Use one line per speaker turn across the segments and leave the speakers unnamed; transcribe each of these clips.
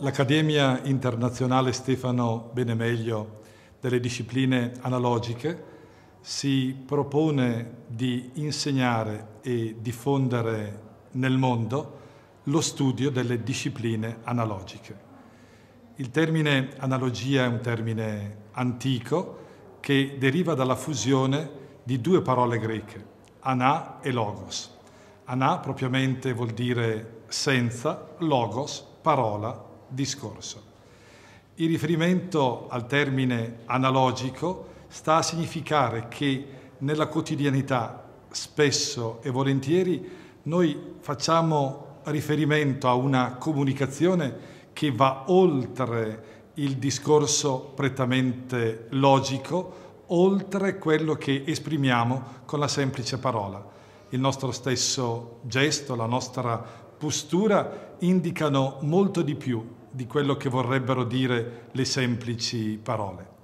l'Accademia internazionale Stefano Benemeglio delle discipline analogiche si propone di insegnare e diffondere nel mondo lo studio delle discipline analogiche. Il termine analogia è un termine antico che deriva dalla fusione di due parole greche, anà e logos. Anà propriamente vuol dire senza, logos parola discorso. Il riferimento al termine analogico sta a significare che nella quotidianità spesso e volentieri noi facciamo riferimento a una comunicazione che va oltre il discorso prettamente logico, oltre quello che esprimiamo con la semplice parola. Il nostro stesso gesto, la nostra postura indicano molto di più di quello che vorrebbero dire le semplici parole.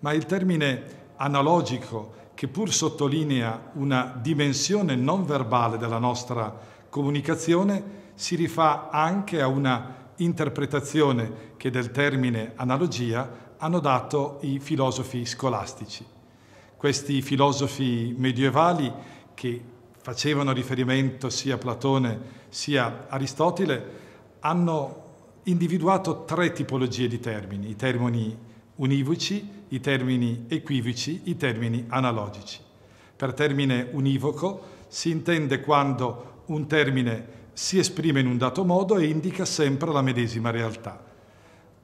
Ma il termine analogico, che pur sottolinea una dimensione non verbale della nostra comunicazione, si rifà anche a una interpretazione che del termine analogia hanno dato i filosofi scolastici. Questi filosofi medievali che facevano riferimento sia Platone sia Aristotele, hanno individuato tre tipologie di termini, i termini univoci, i termini equivoci, i termini analogici. Per termine univoco si intende quando un termine si esprime in un dato modo e indica sempre la medesima realtà.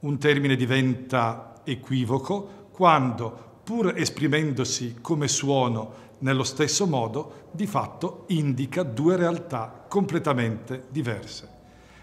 Un termine diventa equivoco quando, pur esprimendosi come suono nello stesso modo, di fatto indica due realtà completamente diverse.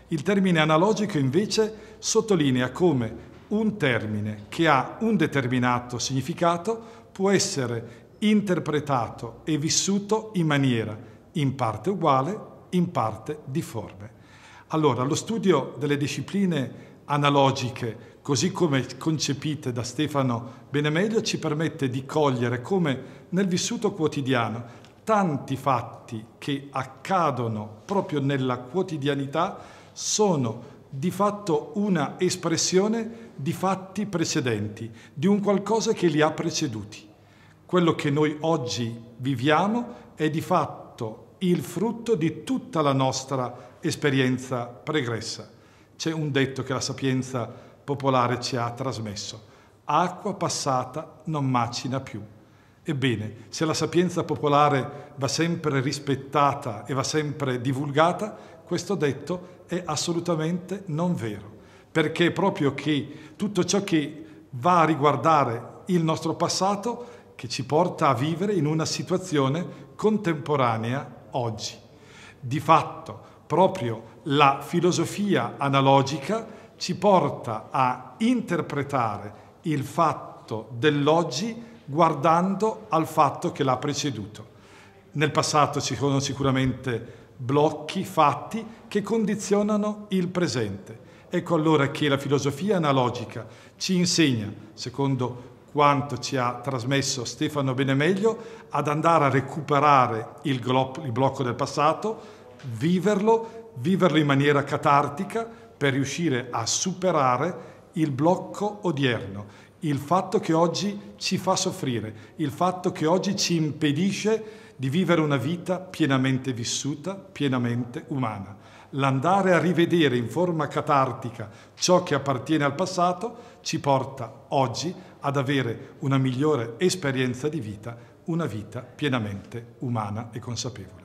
Il termine analogico invece sottolinea come un termine che ha un determinato significato può essere interpretato e vissuto in maniera in parte uguale, in parte difforme. Allora, lo studio delle discipline analogiche, così come concepite da Stefano Benemeglio, ci permette di cogliere come nel vissuto quotidiano tanti fatti che accadono proprio nella quotidianità sono di fatto una espressione di fatti precedenti, di un qualcosa che li ha preceduti. Quello che noi oggi viviamo è di fatto il frutto di tutta la nostra esperienza pregressa. C'è un detto che la sapienza popolare ci ha trasmesso. Acqua passata non macina più. Ebbene, se la sapienza popolare va sempre rispettata e va sempre divulgata, questo detto è assolutamente non vero, perché è proprio che tutto ciò che va a riguardare il nostro passato che ci porta a vivere in una situazione contemporanea oggi. Di fatto, proprio la filosofia analogica ci porta a interpretare il fatto dell'oggi guardando al fatto che l'ha preceduto. Nel passato ci sono sicuramente blocchi, fatti che condizionano il presente. Ecco allora che la filosofia analogica ci insegna, secondo quanto ci ha trasmesso Stefano Benemeglio, ad andare a recuperare il, blocco del passato, viverlo, viverlo in maniera catartica per riuscire a superare il blocco odierno, il fatto che oggi ci fa soffrire, il fatto che oggi ci impedisce di vivere una vita pienamente vissuta, pienamente umana. L'andare a rivedere in forma catartica ciò che appartiene al passato ci porta oggi ad avere una migliore esperienza di vita, una vita pienamente umana e consapevole.